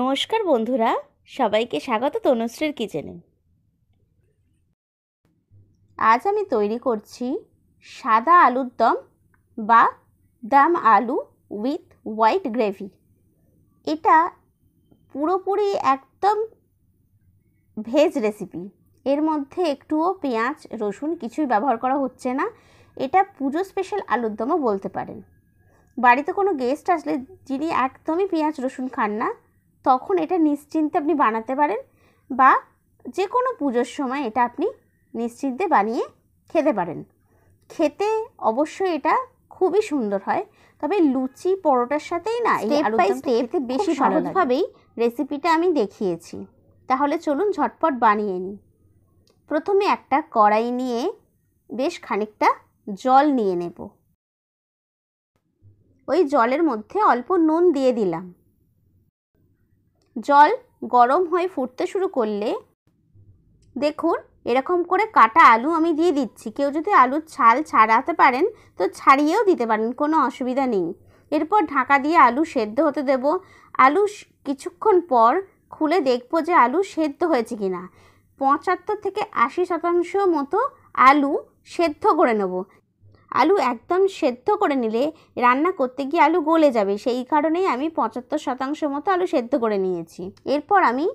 নমস্কার বন্ধুরা সবাইকে স্বাগত তনুশ্রীর কিচেনে আজ আমি তৈরি করছি সাদা আলুর দম বা দাম আলু উইথ হোয়াইট গ্রেভি এটা পুরোপুরি একদম ভেজ রেসিপি এর মধ্যে একটুও পেঁয়াজ রসুন কিছুই ব্যবহার করা হচ্ছে না এটা পুজো স্পেশাল আলুর দমও বলতে পারেন বাড়িতে কোনো গেস্ট আসলে যিনি একদমই পেঁয়াজ রসুন খান না তখন এটা নিশ্চিন্তে আপনি বানাতে পারেন বা যে কোনো পুজোর সময় এটা আপনি নিশ্চিন্তে বানিয়ে খেতে পারেন খেতে অবশ্যই এটা খুবই সুন্দর হয় তবে লুচি পরোটার সাথেই না স্টেপ বাই স্টেপ বেশি সহজভাবেই রেসিপিটা আমি দেখিয়েছি তাহলে চলুন ঝটপট বানিয়ে নিই প্রথমে একটা কড়াই নিয়ে বেশ খানিকটা জল নিয়ে নেব ওই জলের মধ্যে অল্প নুন দিয়ে দিলাম জল গরম হয়ে ফুটতে শুরু করলে দেখুন এরকম করে কাটা আলু আমি দিয়ে দিচ্ছি কেউ যদি আলুর ছাল ছাড়াতে পারেন তো ছাড়িয়েও দিতে পারেন কোনো অসুবিধা নেই এরপর ঢাকা দিয়ে আলু সেদ্ধ হতে দেব আলু কিছুক্ষণ পর খুলে দেখব যে আলু সেদ্ধ হয়েছে কি না পঁচাত্তর থেকে আশি শতাংশ মতো আলু সেদ্ধ করে নেব আলু একদম সেদ্ধ করে নিলে রান্না করতে গিয়ে আলু গলে যাবে সেই কারণেই আমি পঁচাত্তর শতাংশ মতো আলু সেদ্ধ করে নিয়েছি এরপর আমি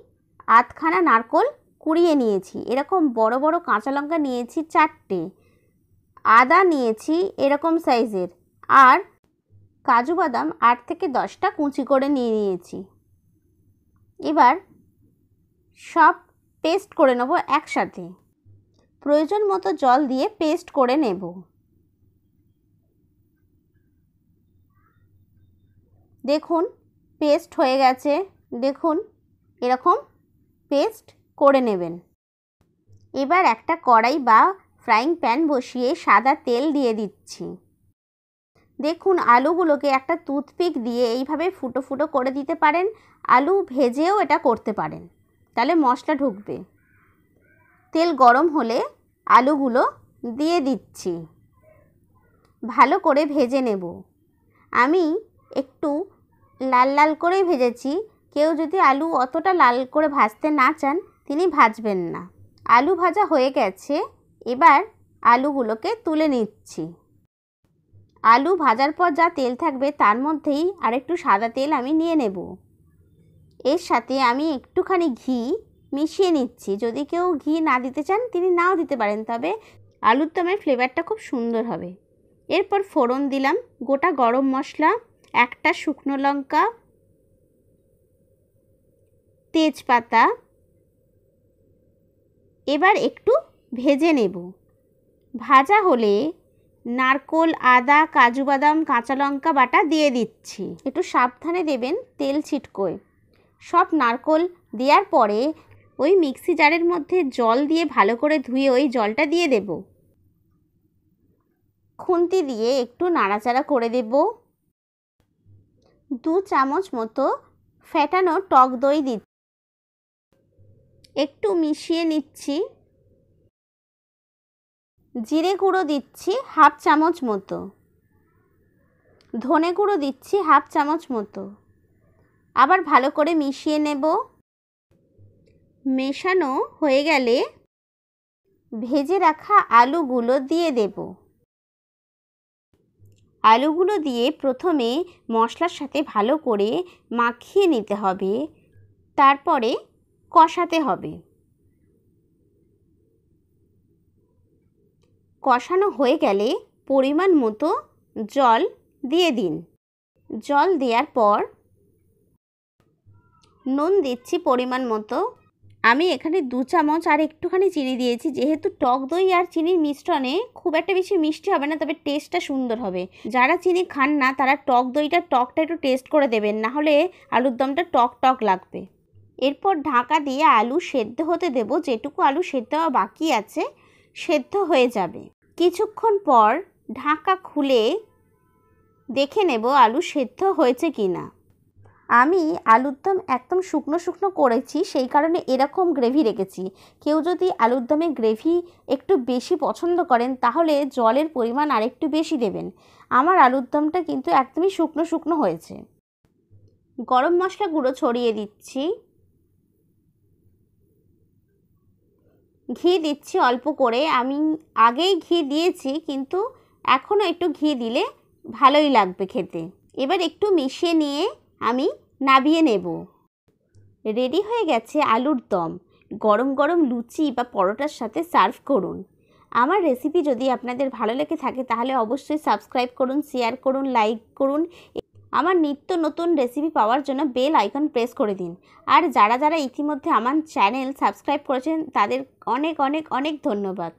আধখানা নারকল কুড়িয়ে নিয়েছি এরকম বড় বড় কাঁচা লঙ্কা নিয়েছি চারটে আদা নিয়েছি এরকম সাইজের আর কাজু বাদাম আট থেকে দশটা কুচি করে নিয়ে নিয়েছি এবার সব পেস্ট করে নেব একসাথে প্রয়োজন মতো জল দিয়ে পেস্ট করে নেব দেখুন পেস্ট হয়ে গেছে দেখুন এরকম পেস্ট করে নেবেন এবার একটা কড়াই বা ফ্রাইং প্যান বসিয়ে সাদা তেল দিয়ে দিচ্ছি দেখুন আলুগুলোকে একটা টুথপিক দিয়ে এইভাবে ফুটো ফুটো করে দিতে পারেন আলু ভেজেও এটা করতে পারেন তাহলে মশলা ঢুকবে তেল গরম হলে আলুগুলো দিয়ে দিচ্ছি ভালো করে ভেজে নেব আমি একটু লাল লাল করেই ভেজেছি কেউ যদি আলু অতটা লাল করে ভাজতে না চান তিনি ভাজবেন না আলু ভাজা হয়ে গেছে এবার আলুগুলোকে তুলে নিচ্ছি আলু ভাজার পর যা তেল থাকবে তার মধ্যেই আর একটু সাদা তেল আমি নিয়ে নেব এর সাথে আমি একটুখানি ঘি মিশিয়ে নিচ্ছি যদি কেউ ঘি না দিতে চান তিনি নাও দিতে পারেন তবে আলুর দমের ফ্লেভারটা খুব সুন্দর হবে এরপর ফোড়ন দিলাম গোটা গরম মশলা একটা শুকনো লঙ্কা তেজপাতা এবার একটু ভেজে নেব ভাজা হলে নারকোল আদা কাজু বাদাম কাঁচা লঙ্কা বাটা দিয়ে দিচ্ছি একটু সাবধানে দেবেন তেল ছিটকোয় সব নারকোল দেওয়ার পরে ওই মিক্সি জারের মধ্যে জল দিয়ে ভালো করে ধুয়ে ওই জলটা দিয়ে দেব খুন্তি দিয়ে একটু নাড়াচাড়া করে দেবো দু চামচ মতো ফেটানো টক দই দিচ্ছি একটু মিশিয়ে নিচ্ছি জিরে গুঁড়ো দিচ্ছি হাফ চামচ মতো ধনে গুঁড়ো দিচ্ছি হাফ চামচ মতো আবার ভালো করে মিশিয়ে নেব মেশানো হয়ে গেলে ভেজে রাখা আলুগুলো দিয়ে দেবো আলুগুলো দিয়ে প্রথমে মশলার সাথে ভালো করে মাখিয়ে নিতে হবে তারপরে কষাতে হবে কষানো হয়ে গেলে পরিমাণ মতো জল দিয়ে দিন জল দেওয়ার পর নুন দিচ্ছি পরিমাণ মতো আমি এখানে দু চামচ আর একটুখানি চিনি দিয়েছি যেহেতু টক দই আর চিনির মিশ্রণে খুব একটা বেশি মিষ্টি হবে না তবে টেস্টটা সুন্দর হবে যারা চিনি খান না তারা টক দইটা টকটা একটু টেস্ট করে দেবেন না হলে আলুর দমটা টক টক লাগবে এরপর ঢাকা দিয়ে আলু সেদ্ধ হতে দেব যেটুকু আলু সেদ্ধ হওয়া বাকি আছে সেদ্ধ হয়ে যাবে কিছুক্ষণ পর ঢাকা খুলে দেখে নেব আলু সেদ্ধ হয়েছে কি না আমি আলুর দম একদম শুকনো শুকনো করেছি সেই কারণে এরকম গ্রেভি রেখেছি কেউ যদি আলুর দমে গ্রেভি একটু বেশি পছন্দ করেন তাহলে জলের পরিমাণ আরেকটু বেশি দেবেন আমার আলুর দমটা কিন্তু একদমই শুকনো শুকনো হয়েছে গরম মশলা গুঁড়ো ছড়িয়ে দিচ্ছি ঘি দিচ্ছি অল্প করে আমি আগেই ঘি দিয়েছি কিন্তু এখনও একটু ঘি দিলে ভালোই লাগবে খেতে এবার একটু মিশিয়ে নিয়ে আমি নাবিয়ে নেব রেডি হয়ে গেছে আলুর দম গরম গরম লুচি বা পরোটার সাথে সার্ভ করুন আমার রেসিপি যদি আপনাদের ভালো লেগে থাকে তাহলে অবশ্যই সাবস্ক্রাইব করুন শেয়ার করুন লাইক করুন আমার নিত্য নতুন রেসিপি পাওয়ার জন্য বেল আইকন প্রেস করে দিন আর যারা যারা ইতিমধ্যে আমার চ্যানেল সাবস্ক্রাইব করেছেন তাদের অনেক অনেক অনেক ধন্যবাদ